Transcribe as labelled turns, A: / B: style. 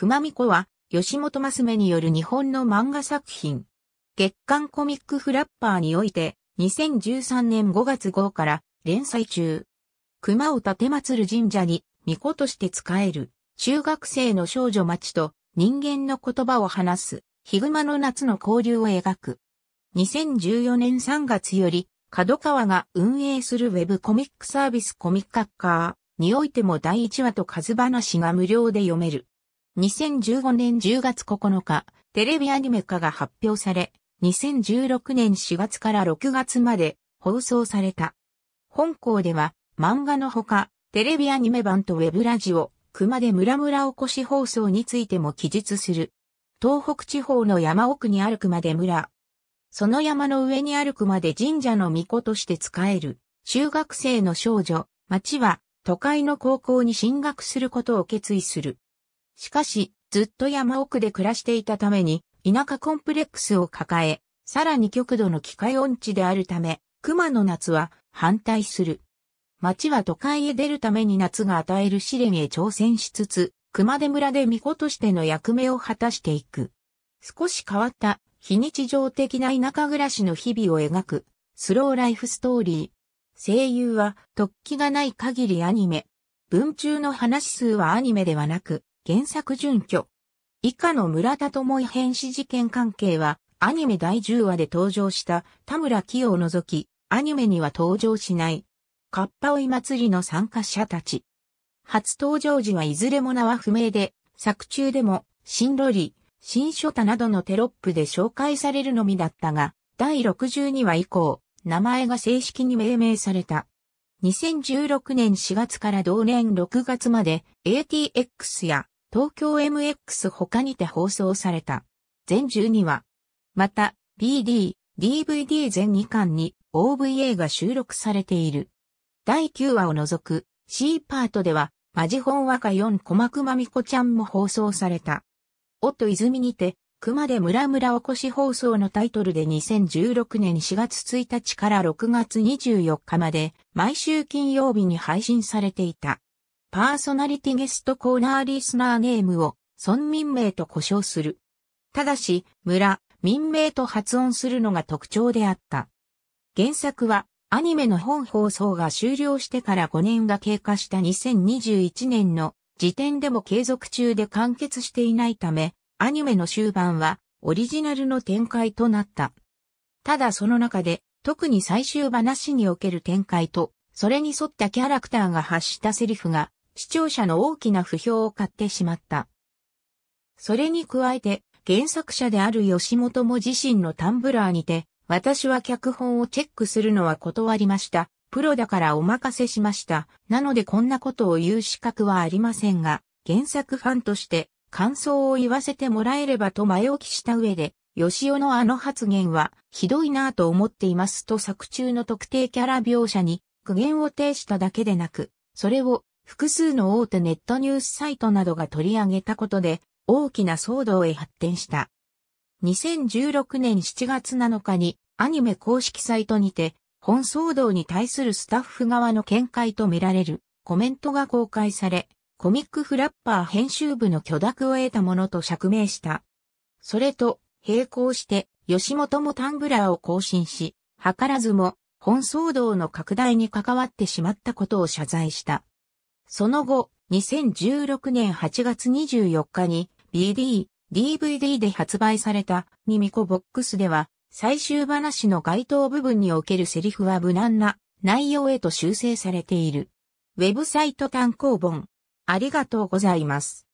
A: 熊巫子は、吉本マスメによる日本の漫画作品、月刊コミックフラッパーにおいて、2013年5月号から連載中。熊を立祭る神社に、巫女として使える、中学生の少女町と人間の言葉を話す、ヒグマの夏の交流を描く。2014年3月より、角川が運営するウェブコミックサービスコミックッカーにおいても第1話と数話が無料で読める。2015年10月9日、テレビアニメ化が発表され、2016年4月から6月まで放送された。本校では漫画のほか、テレビアニメ版とウェブラジオ、熊で村村おこし放送についても記述する。東北地方の山奥にある熊で村。その山の上にある熊で神社の巫女として使える、中学生の少女、町は都会の高校に進学することを決意する。しかし、ずっと山奥で暮らしていたために、田舎コンプレックスを抱え、さらに極度の機械音痴であるため、熊の夏は反対する。町は都会へ出るために夏が与える試練へ挑戦しつつ、熊手村で巫女としての役目を果たしていく。少し変わった非日常的な田舎暮らしの日々を描くスローライフストーリー。声優は突起がない限りアニメ。文中の話数はアニメではなく、原作準拠。以下の村田智也変死事件関係は、アニメ第10話で登場した田村清を除き、アニメには登場しない。カッパ追い祭りの参加者たち。初登場時はいずれも名は不明で、作中でも、新ロリ、新書タなどのテロップで紹介されるのみだったが、第62話以降、名前が正式に命名された。2016年4月から同年6月まで ATX や東京 MX 他にて放送された。全12話。また、BD、DVD 全2巻に OVA が収録されている。第9話を除く C パートでは、マジ本和歌4小マクマミコちゃんも放送された。おと泉にて、熊で村村おこし放送のタイトルで2016年4月1日から6月24日まで毎週金曜日に配信されていた。パーソナリティゲストコーナーリスナーネームを村民名と呼称する。ただし、村、民名と発音するのが特徴であった。原作はアニメの本放送が終了してから5年が経過した2021年の時点でも継続中で完結していないため、アニメの終盤はオリジナルの展開となった。ただその中で、特に最終話における展開と、それに沿ったキャラクターが発したセリフが、視聴者の大きな不評を買ってしまった。それに加えて、原作者である吉本も自身のタンブラーにて、私は脚本をチェックするのは断りました。プロだからお任せしました。なのでこんなことを言う資格はありませんが、原作ファンとして感想を言わせてもらえればと前置きした上で、吉尾のあの発言は、ひどいなぁと思っていますと作中の特定キャラ描写に苦言を呈しただけでなく、それを複数の大手ネットニュースサイトなどが取り上げたことで、大きな騒動へ発展した。2016年7月7日にアニメ公式サイトにて、本騒動に対するスタッフ側の見解とみられるコメントが公開され、コミックフラッパー編集部の許諾を得たものと釈明した。それと、並行して、吉本もタンブラーを更新し、図らずも、本騒動の拡大に関わってしまったことを謝罪した。その後、2016年8月24日に BD、DVD で発売されたミミコボックスでは、最終話の該当部分におけるセリフは無難な内容へと修正されている。ウェブサイト単行本、ありがとうございます。